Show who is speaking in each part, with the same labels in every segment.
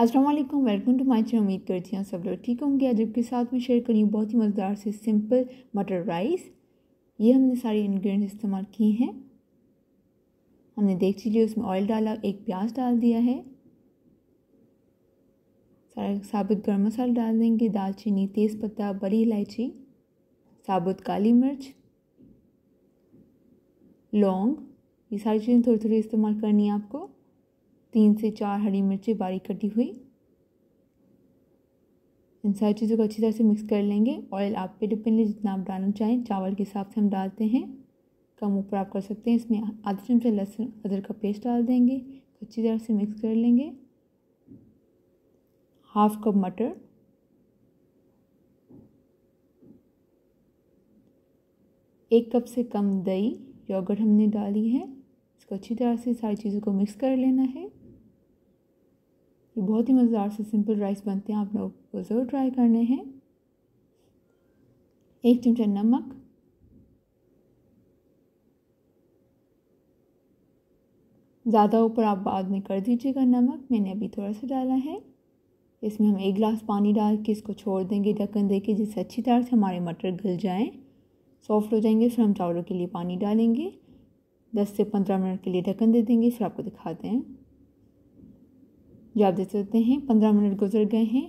Speaker 1: Aslam welcome to my channel उम्मीद करती हूँ सब लोग ठीक होंगे आज आपके साथ में शेयर करी बहुत ही मज़ेदार से सिंपल मटर राइस ये हमने सारे इन्ग्रीडियंट इस्तेमाल किए हैं हमने देख लीजिए उसमें ऑयल डाला एक प्याज डाल दिया है सारा साबुत गर्म मसाला डाल देंगे दालचीनी तेज़पत्ता बड़ी इलायची साबुत काली मिर्च लौंग ये सारी चीज़ें थोड़ी थोड़ी इस्तेमाल करनी है आपको तीन से चार हरी मिर्ची बारीक कटी हुई इन सारी चीज़ों को अच्छी तरह से मिक्स कर लेंगे ऑयल आप पे डिपेंड है जितना आप डालना चाहें चावल के हिसाब से हम डालते हैं कम ऊपर आप कर सकते हैं इसमें आधा चमचा लहसुन अदरक का पेस्ट डाल देंगे अच्छी तरह से मिक्स कर लेंगे हाफ कप मटर एक कप से कम दही योगर्ट हमने डाली है इसको अच्छी तरह से सारी चीज़ों को मिक्स कर लेना है ये बहुत ही मज़ेदार से सिंपल राइस बनते हैं आप लोग को ज़रूर ट्राई करने हैं एक चमचा नमक ज़्यादा ऊपर आप बाद में कर दीजिएगा नमक मैंने अभी थोड़ा सा डाला है इसमें हम एक गिलास पानी डाल के इसको छोड़ देंगे ढक्कन दे के जिससे अच्छी तरह से हमारे मटर गल जाएं सॉफ्ट हो जाएंगे फिर हम चावलों के लिए पानी डालेंगे 10 से 15 मिनट के लिए ढक्कन दे देंगे फिर आपको दिखाते हैं जो आप देख सकते हैं 15 मिनट गुजर गए हैं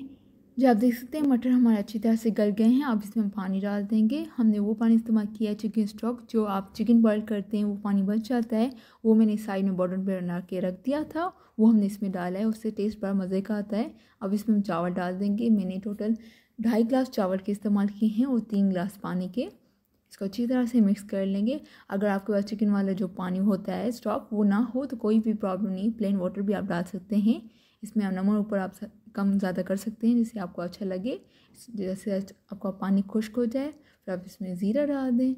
Speaker 1: जो आप देख सकते हैं मटर हमारे अच्छी तरह से गल गए हैं अब इसमें पानी डाल देंगे हमने वो पानी इस्तेमाल किया है चिकन स्टॉक जो आप चिकन बॉयल करते हैं वो पानी बच जाता है वो मैंने साइड में बॉर्डर पर बना के रख दिया था वो हमने इसमें डाला है उससे टेस्ट बड़ा मज़े का आता है अब इसमें हम चावल डाल देंगे मैंने टोटल ढाई गिलास चावल के इस्तेमाल किए हैं और तीन गिलास पानी के इसको अच्छी तरह से मिक्स कर लेंगे अगर आपके पास चिकन वाला जो पानी होता है स्टॉक वो ना हो तो कोई भी प्रॉब्लम नहीं प्लेन वाटर भी आप डाल सकते हैं इसमें आप नमक ऊपर आप कम ज़्यादा कर सकते हैं जिससे आपको अच्छा लगे जैसे आपका पानी खुश्क हो जाए फिर आप इसमें ज़ीरा डाल दें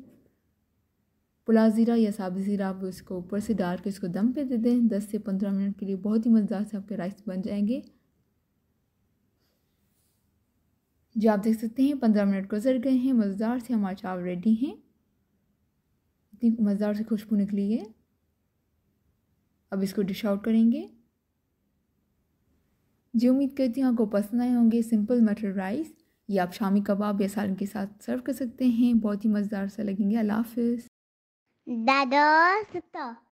Speaker 1: पुला ज़ीरा या साबुत ज़ीरा आप इसको ऊपर से डाल के इसको दम पे दे दें दस से पंद्रह मिनट के लिए बहुत ही मज़ेदार से आपके राइस बन जाएंगे जो आप देख सकते हैं पंद्रह मिनट गुजर गए हैं मज़ेदार से हमारे चावल रेडी हैं इतनी मज़ेदार से खुशबू निकली है अब इसको डिश आउट करेंगे जी उम्मीद करती हूँ आपको पसंद आए होंगे सिंपल मटर राइस ये आप शामी कबाब या सालन के साथ सर्व कर सकते हैं बहुत ही मज़ेदार सा लगेंगे अल्लाह दादा तो।